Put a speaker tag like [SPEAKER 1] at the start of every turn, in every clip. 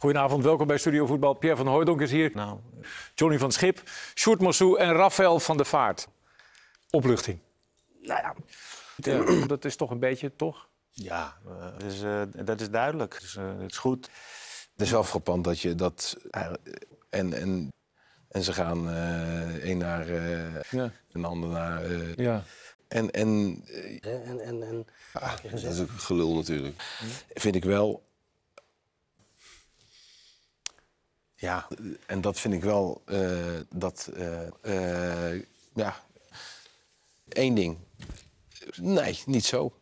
[SPEAKER 1] Goedenavond, welkom bij Studio Voetbal. Pierre van Hooydonk is hier. Nou. Johnny van Schip, Sjoerd Mossou en Rafael van der Vaart. Opluchting. Nou ja. dat is toch een beetje, toch? Ja, eh, dat is, uh, dat is duidelijk. Dus, uh, het is goed.
[SPEAKER 2] Het is wel frappant dat je dat... en, en, en ze gaan uh, een naar een ander naar... ja. En, en, en, en, en... Ah, dat is ook gelul natuurlijk. Vind ik wel Ja, en dat vind ik wel eh, dat. Uh, ja. Eén ding. Nee, niet zo.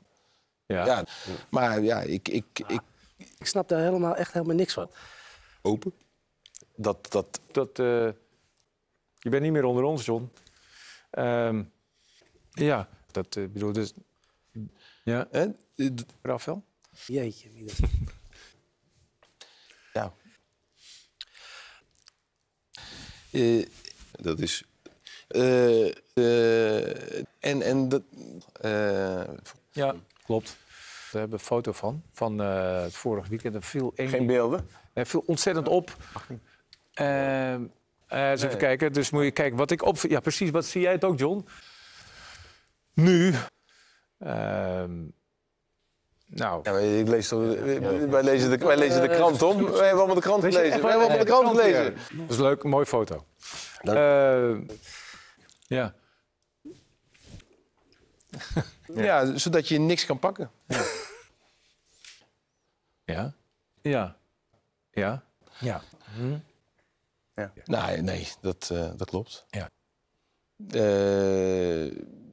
[SPEAKER 2] Ja. ja. Maar ja, ik. Ik, ik,
[SPEAKER 1] ik snap daar helemaal echt helemaal niks van. Open? Dat. dat... dat je bent niet meer onder ons, John. Um, ja, dat bedoel dus. Ja. Rafael? Jeetje, wie dat. dat is. Uh, en en dat. Eh, ja, klopt. We hebben een foto van, van het vorige weekend. Er viel één... Geen beelden? Er viel ontzettend op. Uh, eens dus even kijken. Dus moet je kijken wat ik op. Ja, precies. Wat zie jij het ook, John? Nu. Uh, nou. ik lees toch, wij, lezen de, wij eh, lezen de krant, om. Wij hebben
[SPEAKER 2] allemaal de krant gelezen. Wij hebben allemaal de krant gelezen.
[SPEAKER 1] Dat is leuk, mooie foto. Dank. Eh, ja. ja, zodat je niks
[SPEAKER 2] kan pakken. Ja.
[SPEAKER 1] Ja. Ja. Ja. Ja. Hm? ja. Nee, nou, nee,
[SPEAKER 2] dat, uh, dat klopt. Ja. Uh,